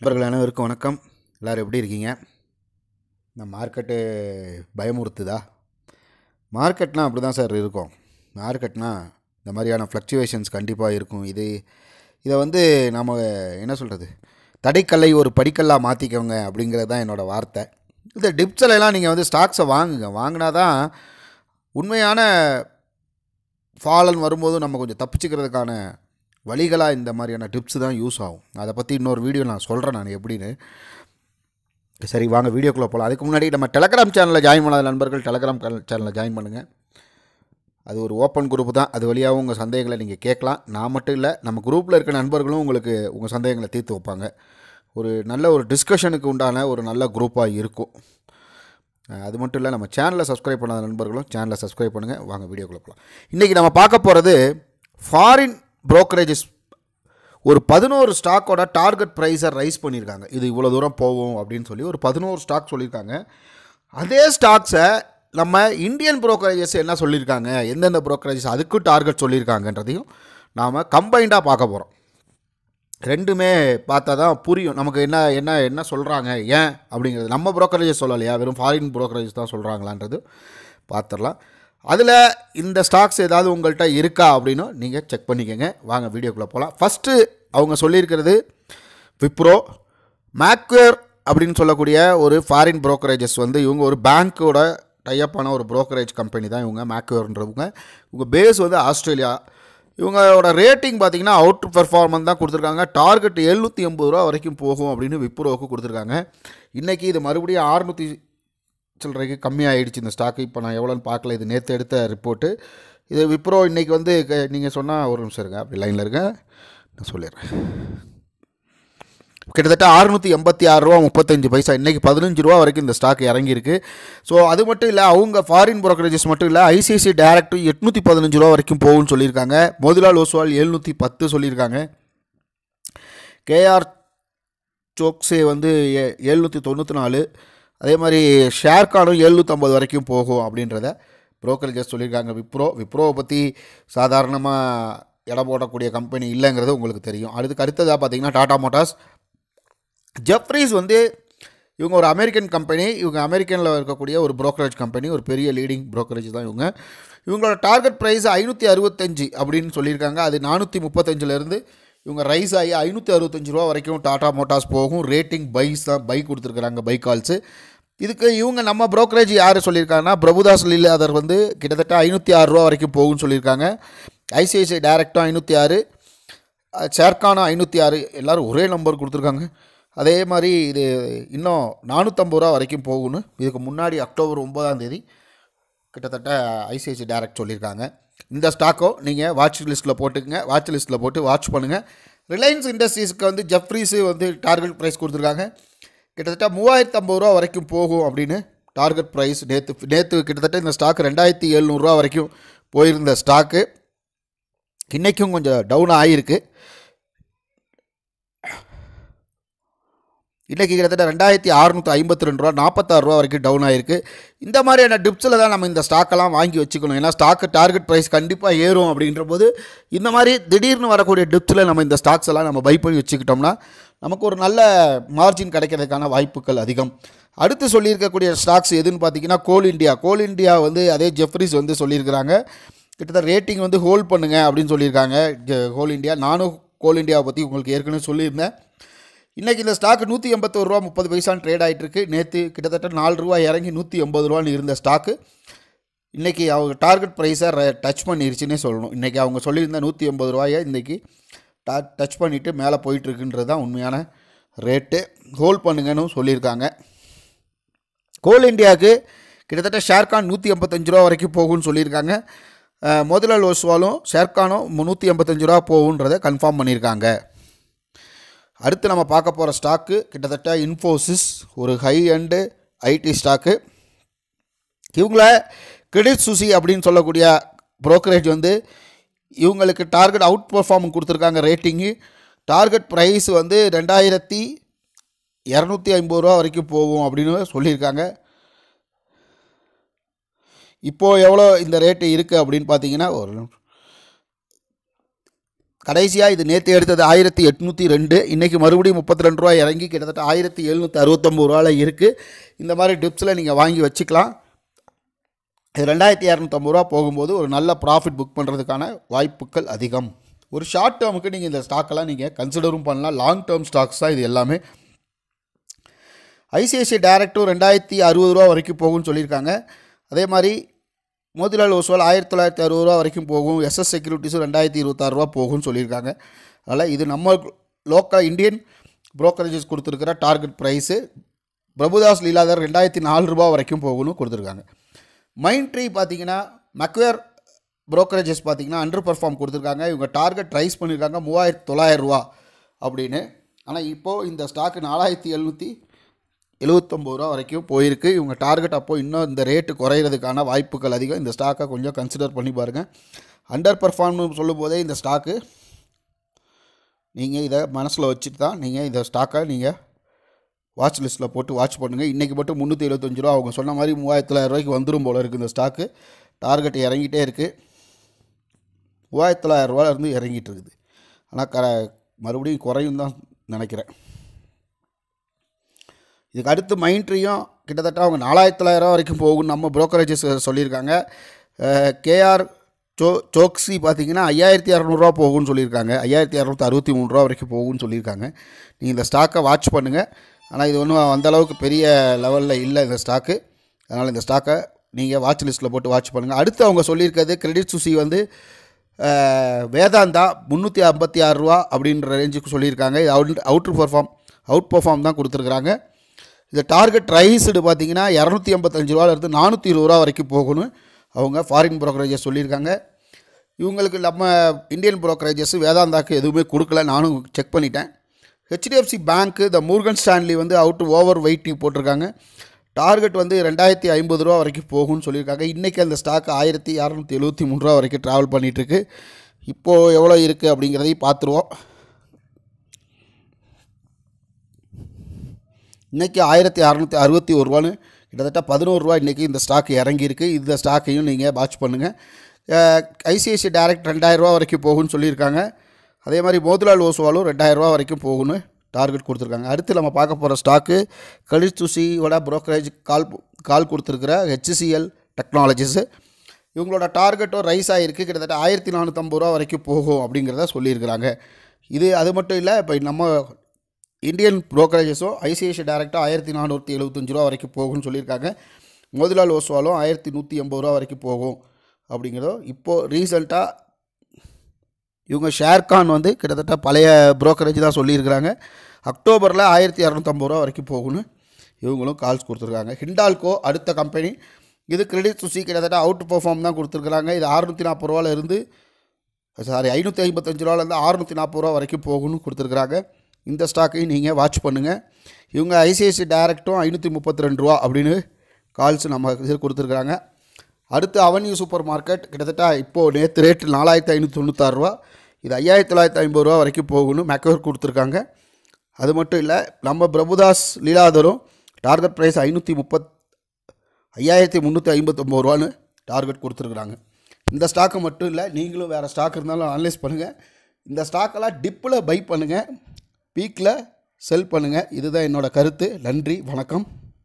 நண்பர்கள் அனைவருக்கும் வணக்கம் எல்லோரும் எப்படி இருக்கீங்க இந்த மார்க்கெட்டு பயமுறுத்துதா மார்க்கெட்னால் அப்படி தான் சார் இருக்கும் மார்க்கெட்னால் இந்த மாதிரியான ஃப்ளக்சுவேஷன்ஸ் கண்டிப்பாக இருக்கும் இது இதை வந்து நம்ம என்ன சொல்கிறது தடைக்கல்லை ஒரு படிக்கல்லாக மாற்றிக்கோங்க அப்படிங்கிறது தான் என்னோடய வார்த்தை இந்த டிப்ஸலாம் நீங்கள் வந்து ஸ்டாக்ஸை வாங்குங்க வாங்கினா தான் உண்மையான ஃபாலன் வரும்போதும் நம்ம கொஞ்சம் தப்பிச்சுக்கிறதுக்கான வழிகளாக இந்த மாதிரியான டிப்ஸ் தான் யூஸ் ஆகும் அதை பற்றி இன்னொரு வீடியோ நான் சொல்கிறேன் நான் எப்படின்னு சரி வாங்க வீடியோக்குள்ளே போகலாம் அதுக்கு முன்னாடி நம்ம டெலகிராம் சேனலில் ஜாயின் பண்ணாத நண்பர்கள் டெலகிராம் சேனலில் ஜாயின் பண்ணுங்கள் அது ஒரு ஓப்பன் குரூப் தான் அது வழியாகவும் உங்கள் சந்தேகங்களை நீங்கள் கேட்கலாம் நான் மட்டும் இல்லை நம்ம குரூப்பில் இருக்க நண்பர்களும் உங்களுக்கு உங்கள் சந்தேகங்களை தீர்த்து வைப்பாங்க ஒரு நல்ல ஒரு டிஸ்கஷனுக்கு உண்டான ஒரு நல்ல குரூப்பாக இருக்கும் அது மட்டும் இல்லை நம்ம சேனலை சப்ஸ்கிரைப் பண்ணாத நண்பர்களும் சேனலை சப்ஸ்கிரைப் பண்ணுங்கள் வாங்க வீடியோக்குள்ளே போகலாம் இன்றைக்கி நம்ம பார்க்க போகிறது ஃபாரின் ப்ரோக்கரேஜஸ் ஒரு பதினோரு ஸ்டாக்கோட டார்கெட் ப்ரைஸை ரைஸ் பண்ணியிருக்காங்க இது இவ்வளோ தூரம் போவோம் அப்படின்னு சொல்லி ஒரு பதினோரு ஸ்டாக் சொல்லியிருக்காங்க அதே ஸ்டாக்ஸை நம்ம இந்தியன் ப்ரோக்கரேஜஸ் என்ன சொல்லியிருக்காங்க எந்தெந்த ப்ரோக்கரேஜஸ் அதுக்கு டார்கெட் சொல்லியிருக்காங்கன்றதையும் நாம் கம்பைண்டாக பார்க்க போகிறோம் ரெண்டுமே பார்த்தா தான் புரியும் நமக்கு என்ன என்ன என்ன சொல்கிறாங்க ஏன் அப்படிங்கிறது நம்ம ப்ரோக்கரேஜஸ் சொல்லலையா வெறும் ஃபாரின் ப்ரோக்கரேஜஸ் தான் சொல்கிறாங்களான்றது பார்த்துடலாம் அதில் இந்த ஸ்டாக்ஸ் ஏதாவது உங்கள்கிட்ட இருக்கா அப்படின்னு நீங்கள் செக் பண்ணிக்கோங்க வாங்க வீடியோக்குள்ளே போகலாம் ஃபஸ்ட்டு அவங்க சொல்லியிருக்கிறது விப்ரோ மேக்வேர் அப்படின்னு சொல்லக்கூடிய ஒரு ஃபாரின் ப்ரோக்கரேஜஸ் வந்து இவங்க ஒரு பேங்க்கோட டைப்பான ஒரு ப்ரோக்கரேஜ் கம்பெனி தான் இவங்க மேக்வேர்ன்றவங்க இவங்க பேஸ் வந்து ஆஸ்திரேலியா இவங்களோட ரேட்டிங் பார்த்திங்கன்னா அவுட் பெர்ஃபார்மன்ஸ் தான் கொடுத்துருக்காங்க டார்கெட் எழுநூற்றி எண்பது ரூபா வரைக்கும் போகும் அப்படின்னு விப்ரோவுக்கு கொடுத்துருக்காங்க இன்றைக்கி இது மறுபடியும் ஆறுநூற்றி சில்லறைக்கு கம்மியாகிடுச்சு இந்த ஸ்டாக்கு இப்போ நான் எவ்வளோன்னு பார்க்கல இது நேற்று எடுத்த ரிப்போர்ட்டு இது விப்ரோ இன்றைக்கி வந்து நீங்கள் சொன்னால் ஒரு நிமிஷம் இருங்க அப்படி லைனில் இருங்க நான் சொல்லிடுறேன் கிட்டத்தட்ட அறுநூற்றி எண்பத்தி ஆறு ரூபா முப்பத்தஞ்சு பைசா இன்றைக்கி பதினஞ்சு ரூபா வரைக்கும் இந்த ஸ்டாக் இறங்கியிருக்கு ஸோ அது மட்டும் இல்லை அவங்க ஃபாரின் ப்ரோக்கரேஜஸ் மட்டும் இல்லை ஐசிஐசி டேரக்ட்டு எட்நூற்றி பதினஞ்சு ரூபா வரைக்கும் போகும்னு சொல்லியிருக்காங்க மோதிலால் ஓஸ்வால் எழுநூற்றி பத்து சொல்லியிருக்காங்க கேஆர் சோக்ஸே வந்து எழுநூற்றி தொண்ணூற்றி நாலு அதே மாதிரி ஷேர்கானும் எழுநூற்றம்பது வரைக்கும் போகும் அப்படின்றத ப்ரோக்கரேஜஸ் சொல்லியிருக்காங்க விப்ரோ விப்ரோவை பற்றி சாதாரணமாக இடம் போடக்கூடிய கம்பெனி இல்லைங்கிறது உங்களுக்கு தெரியும் அதுக்கு அடுத்ததாக பார்த்தீங்கன்னா டாடா மோட்டார்ஸ் ஜெஃப்ரிஸ் வந்து இவங்க ஒரு அமெரிக்கன் கம்பெனி இவங்க அமெரிக்கனில் இருக்கக்கூடிய ஒரு ப்ரோக்கரேஜ் கம்பெனி ஒரு பெரிய லீடிங் ப்ரோக்கரேஜ் தான் இவங்க இவங்களோட டார்கெட் ப்ரைஸ் ஐநூற்றி அறுபத்தஞ்சு அப்படின்னு சொல்லியிருக்காங்க அது நானூற்றி முப்பத்தஞ்சிலேருந்து இவங்க ரைஸ் ஆகி ஐநூற்றி அறுபத்தஞ்சு ரூபா வரைக்கும் டாடா மோட்டார்ஸ் போகும் ரேட்டிங் பைஸ் தான் பைக் கொடுத்துருக்குறாங்க பைக் கால்ஸு இதுக்கு இவங்க நம்ம ப்ரோக்கரேஜ் யார் சொல்லியிருக்காங்கன்னா பிரபுதாஸ் லீலாதர் வந்து கிட்டத்தட்ட ஐநூற்றி ஆறு ரூபா வரைக்கும் போகும்னு சொல்லியிருக்காங்க ஐசிஐசிஐ டைரக்டும் ஐநூற்றி ஆறு சேர்க்கானா ஐநூற்றி ஆறு எல்லோரும் ஒரே நம்பர் கொடுத்துருக்காங்க அதே மாதிரி இது இன்னும் நானூற்றம்பது ரூபா வரைக்கும் போகணும் இதுக்கு முன்னாடி அக்டோபர் ஒம்பதாம் தேதி கிட்டத்தட்ட ஐசிஐசி டேரக்ட் சொல்லியிருக்காங்க இந்த ஸ்டாக்கோ நீங்கள் வாட்ச் லிஸ்ட்டில் போட்டுக்கங்க வாட்ச் லிஸ்ட்டில் போட்டு வாட்ச் பண்ணுங்கள் ரிலையன்ஸ் இண்டஸ்ட்ரீஸ்க்கு வந்து ஜெஃப்ரிஸு வந்து டார்கெட் ப்ரைஸ் கொடுத்துருக்காங்க கிட்டத்தட்ட மூவாயிரத்து ஐம்பது ரூபா வரைக்கும் போகும் அப்படின்னு டார்கெட் ப்ரைஸ் நேற்று நேற்று கிட்டத்தட்ட இந்த ஸ்டாக் ரெண்டாயிரத்தி எழுநூறுரூவா வரைக்கும் போயிருந்த ஸ்டாக்கு இன்றைக்கும் கொஞ்சம் டவுன் ஆகியிருக்கு இன்றைக்கி கிட்டத்தட்ட ரெண்டாயிரத்தி அறுநூற்றி ஐம்பத்தி ரெண்டு ரூபா நாற்பத்தாறு ரூபா வரைக்கும் டவுன் ஆயிருக்கு இந்த மாதிரியான டிப்ஸில் தான் நம்ம இந்த ஸ்டாக்கெல்லாம் வாங்கி வச்சுக்கணும் ஏன்னா ஸ்டாக்கு டார்கெட் ப்ரைஸ் கண்டிப்பாக ஏறும் அப்படின்ற போது இந்த மாதிரி திடீர்னு வரக்கூடிய டிப்ஸில் நம்ம இந்த ஸ்டாக்ஸ் எல்லாம் நம்ம பை பண்ணி வச்சுக்கிட்டோம்னா நமக்கு ஒரு நல்ல மார்ஜின் கிடைக்கிறதுக்கான வாய்ப்புகள் அதிகம் அடுத்து சொல்லியிருக்கக்கூடிய ஸ்டாக்ஸ் எதுன்னு பார்த்தீங்கன்னா கோல் இண்டியா கோல் இண்டியா வந்து அதே ஜெஃப்ரிஸ் வந்து சொல்லியிருக்கிறாங்க கிட்டத்தட்ட ரேட்டிங் வந்து ஹோல்ட் பண்ணுங்கள் அப்படின்னு சொல்லியிருக்காங்க ஹோல் இண்டியா நானும் கோல் இண்டியாவை பற்றி உங்களுக்கு ஏற்கனவே சொல்லியிருந்தேன் இன்றைக்கி இந்த ஸ்டாக்கு நூற்றி எண்பத்தோரு ரூபா முப்பது பைசான் ட்ரேட் ஆகிட்டுருக்கு நேற்று கிட்டத்தட்ட நாலு ரூபா இறங்கி நூற்றி எண்பது ரூபான்னு இருந்த ஸ்டாக்கு இன்றைக்கி அவங்க டார்கெட் ப்ரைஸை ர டச் பண்ணிருச்சுன்னே சொல்லணும் இன்றைக்கி அவங்க சொல்லியிருந்த நூற்றி எண்பது ரூபாயை இன்றைக்கி டா டச் பண்ணிவிட்டு மேலே போயிட்டுருக்குன்றது தான் உண்மையான ரேட்டு ஹோல்ட் பண்ணுங்கன்னு சொல்லியிருக்காங்க கோல் இண்டியாவுக்கு கிட்டத்தட்ட ஷேர்கான் நூற்றி எண்பத்தஞ்சு ரூபா வரைக்கும் போகும்னு சொல்லியிருக்காங்க முதலாளி ஓஸ்வாலும் ஷேர்கானும் நூற்றி எண்பத்தஞ்சு ரூபா போகுன்றதை கன்ஃபார்ம் பண்ணியிருக்காங்க அடுத்து நம்ம பார்க்க போகிற ஸ்டாக்கு கிட்டத்தட்ட இன்ஃபோசிஸ் ஒரு ஹை அண்டு ஐடி ஸ்டாக்கு இவங்கள கிரெடிட் சுசி அப்படின்னு சொல்லக்கூடிய ப்ரோக்கரேஜ் வந்து இவங்களுக்கு டார்கெட் அவுட் பர்ஃபார்ம் கொடுத்துருக்காங்க ரேட்டிங்கு டார்கெட் ப்ரைஸ் வந்து ரெண்டாயிரத்தி இரநூத்தி ஐம்பது ரூபா வரைக்கும் போகும் அப்படின்னு சொல்லியிருக்காங்க இப்போது எவ்வளோ இந்த ரேட்டு இருக்குது அப்படின்னு பார்த்தீங்கன்னா ஒரு கடைசியாக இது நேற்று எடுத்தது ஆயிரத்தி எட்நூற்றி ரெண்டு இன்றைக்கி மறுபடியும் முப்பத்தி ரெண்டு ரூபா இறங்கி கிட்டத்தட்ட ஆயிரத்தி எழுநூற்றி அறுபத்தொம்பது ரூபாவில் இருக்குது இந்த மாதிரி டிப்ஸில் நீங்கள் வாங்கி வச்சுக்கலாம் இது ரெண்டாயிரத்தி இரநூத்தம்பது ரூபா போகும்போது ஒரு நல்ல ப்ராஃபிட் புக் பண்ணுறதுக்கான வாய்ப்புகள் அதிகம் ஒரு ஷார்ட் டேர்முக்கு நீங்கள் இந்த ஸ்டாக்கெல்லாம் நீங்கள் கன்சிடரும் பண்ணலாம் லாங் டேர்ம் ஸ்டாக்ஸ் தான் இது எல்லாமே ஐசிஐசிஐ டேரக்டும் ரெண்டாயிரத்தி அறுபது ரூபா வரைக்கும் போகும்னு சொல்லியிருக்காங்க அதே மாதிரி மோதிலால் ஓஸ்வால் ஆயிரத்தி தொள்ளாயிரத்தி அறுபது ரூபா வரைக்கும் போகும் எஸ்எஸ் செக்யூரிட்டிஸும் ரெண்டாயிரத்தி இருபத்தாறு ரூபா போகும்னு சொல்லியிருக்காங்க அதனால் இது நம்ம லோக்கல் இந்தியன் புரோக்கரேஜஸ் கொடுத்துருக்கிற டார்கெட் ப்ரைஸு பிரபுதாஸ் லீலாதர் ரெண்டாயிரத்தி நாலு ரூபா வரைக்கும் போகணும் கொடுத்துருக்காங்க மைண்ட் ட்ரீ பார்த்தீங்கன்னா மக்வேர் புரோக்கரேஜஸ் பார்த்தீங்கன்னா அண்டர் பர்ஃபார்ம் கொடுத்துருக்காங்க இவங்க டார்கெட் ரைஸ் பண்ணியிருக்காங்க மூவாயிரத்து தொள்ளாயிரம் ரூபா அப்படின்னு ஆனால் இப்போது இந்த ஸ்டாக்கு நாலாயிரத்தி எழுநூற்றி எழுவத்தொம்பது ரூபா வரைக்கும் போயிருக்கு இவங்க டார்கெட் அப்போது இன்னும் இந்த ரேட்டு குறையிறதுக்கான வாய்ப்புகள் அதிகம் இந்த ஸ்டாக்கை கொஞ்சம் கன்சிடர் பண்ணி பாருங்கள் அண்டர் பர்ஃபார்ம்னு சொல்லும் போதே இந்த ஸ்டாக்கு நீங்கள் இதை மனசில் வச்சுட்டு தான் நீங்கள் இந்த ஸ்டாக்கை நீங்கள் வாட்ச் லிஸ்ட்டில் போட்டு வாட்ச் பண்ணுங்கள் இன்றைக்கி மட்டும் முந்நூற்றி எழுபத்தஞ்சு ரூபா அவங்க சொன்ன மாதிரி மூவாயிரத்தி தொள்ளாயிரம் வந்துரும் போல் இருக்குது இந்த ஸ்டாக்கு டார்கெட் இறங்கிட்டே இருக்குது மூவாயிரத்து ரூபாயிலேருந்து இறங்கிட்டு இருக்குது ஆனால் க மறுபடியும் குறையும் தான் நினைக்கிறேன் இதுக்கு அடுத்து மைண்ட்ரியும் கிட்டத்தட்ட அவங்க நாலாயிரத்தி தொள்ளாயிரம் வரைக்கும் போகும் நம்ம ப்ரோக்கரேஜஸ் சொல்லியிருக்காங்க கேஆர் சோ சோக்ஸி பார்த்தீங்கன்னா ஐயாயிரத்தி அறநூறுரூவா போகும்னு சொல்லியிருக்காங்க ஐயாயிரத்தி இரநூத்தி அறுபத்தி மூணு ரூபா வரைக்கும் போகும்னு சொல்லியிருக்காங்க நீங்கள் இந்த ஸ்டாக்கை வாட்ச் பண்ணுங்கள் ஆனால் இது ஒன்றும் அந்தளவுக்கு பெரிய லெவலில் இல்லை இந்த ஸ்டாக்கு அதனால் இந்த ஸ்டாக்கை நீங்கள் வாட்ச் லிஸ்ட்டில் போட்டு வாட்ச் பண்ணுங்கள் அடுத்து அவங்க சொல்லியிருக்கிறது கிரெடிட் சுசி வந்து வேதாந்தா முந்நூற்றி ஐம்பத்தி ஆறுரூவா அப்படின்ற ரேஞ்சுக்கு சொல்லியிருக்காங்க இது out outperform outperform தான் கொடுத்துருக்குறாங்க இந்த டார்கெட் ரைஸ்டு பார்த்தீங்கன்னா இரநூத்தி ஐம்பத்தஞ்சு ரூபாலேருந்து நானூற்றி இருபது ரூபா வரைக்கும் போகணும் அவங்க ஃபாரின் ப்ரோக்கரேஜஸ் சொல்லியிருக்காங்க இவங்களுக்கு நம்ம இந்தியன் ப்ரோக்கரேஜஸ் வேதாந்தாக்கு எதுவுமே கொடுக்கல நானும் செக் பண்ணிட்டேன் HDFC bank the Morgan Stanley வந்து அவுட் ஓவர் வெயிட்டிங் போட்டிருக்காங்க டார்கெட் வந்து ரெண்டாயிரத்தி ஐம்பது ரூபா வரைக்கும் போகும்னு சொல்லியிருக்காங்க இன்றைக்கி அந்த ஸ்டாக் ஆயிரத்தி இரநூத்தி எழுபத்தி மூணு ரூபா வரைக்கும் ட்ராவல் பண்ணிகிட்ருக்கு இப்போது எவ்வளோ இருக்குது அப்படிங்கிறதையும் பார்த்துருவோம் இன்றைக்கி ஆயிரத்தி அறநூற்றி அறுபத்தி ஒரு ரூபான்னு கிட்டத்தட்ட பதினோரு ரூபா இன்றைக்கி இந்த ஸ்டாக் இறங்கியிருக்கு இந்த ஸ்டாக்கையும் நீங்கள் வாட்ச் பண்ணுங்கள் ஐசிஐசி டைரக்ட் ரூபா வரைக்கும் போகும்னு சொல்லியிருக்காங்க அதே மாதிரி மோதிலால் ஓசுவாலும் ரெண்டாயிரரூவா வரைக்கும் போகும்னு டார்கெட் கொடுத்துருக்காங்க அடுத்து நம்ம பார்க்க போகிற ஸ்டாக்கு கலித்துசியோட ப்ரோக்கரேஜ் கால் கால் கொடுத்துருக்குற ஹெச்சிசிஎல் டெக்னாலஜிஸு இவங்களோட டார்கெட்டும் ரைஸ் ஆகிருக்கு கிட்டத்தட்ட ஆயிரத்தி நானூற்றம்பது ரூபா வரைக்கும் போகும் அப்படிங்கிறத சொல்லியிருக்கிறாங்க இது அது மட்டும் இல்லை இப்போ நம்ம இந்தியன் புரோக்கரேஜஸோ ஐசிஐசி டேரக்டாக ஆயிரத்தி நானூற்றி எழுபத்தஞ்சு ரூபா வரைக்கும் போகும்னு சொல்லியிருக்காங்க மோதிலால் ஓஸ்வாலும் ஆயிரத்தி நூற்றி எண்பது ரூபா வரைக்கும் போகும் அப்படிங்கிறதோ இப்போது ரீசெண்டாக இவங்க ஷேர்கான் வந்து கிட்டத்தட்ட பழைய புரோக்கரேஜ் தான் சொல்லியிருக்கிறாங்க அக்டோபரில் ஆயிரத்தி இரநூத்தம்பது ரூபா வரைக்கும் போகும்னு இவங்களும் கால்ஸ் கொடுத்துருக்காங்க ஹிண்டால்கோ அடுத்த கம்பெனி இது கிரெடிட் சுசி கிட்டத்தட்ட அவுட் பர்ஃபார்ம் தான் கொடுத்துருக்குறாங்க இது அறுநூற்றி நாற்பது இருந்து சாரி ஐநூற்றி ஐம்பத்தஞ்சு ரூபாலேருந்து அறுநூற்றி நாற்பது ரூபா வரைக்கும் போகும்னு கொடுத்துருக்குறாங்க இந்த ஸ்டாக்கையும் நீங்கள் வாட்ச் பண்ணுங்கள் இவங்க ஐசிஐசி டைரக்டும் ஐநூற்றி முப்பத்தி ரெண்டு ரூபா அப்படின்னு கால்ஸ் நம்ம கொடுத்துருக்குறாங்க அடுத்து அவன்யூ சூப்பர் மார்க்கெட் கிட்டத்தட்ட இப்போது நேற்று ரேட்டு நாலாயிரத்து ஐநூற்றி ரூபா இது ஐயாயிரத்தி தொள்ளாயிரத்தி ஐம்பது ரூபா வரைக்கும் போகணும் மேக்கவர் கொடுத்துருக்காங்க அது மட்டும் இல்லை நம்ம பிரபுதாஸ் லீலாதரும் டார்கெட் ப்ரைஸ் ஐநூற்றி முப்பத் ஐயாயிரத்தி முந்நூற்றி ஐம்பத்தொம்போது ரூபான்னு டார்கெட் கொடுத்துருக்குறாங்க இந்த ஸ்டாக்கு மட்டும் இல்லை நீங்களும் வேறு ஸ்டாக் இருந்தாலும் அனலைஸ் பண்ணுங்கள் இந்த ஸ்டாக்கெல்லாம் டிப்பில் பை பண்ணுங்கள் பீக்கில் செல் பண்ணுங்கள் இதுதான் என்னோடய கருத்து நன்றி வணக்கம்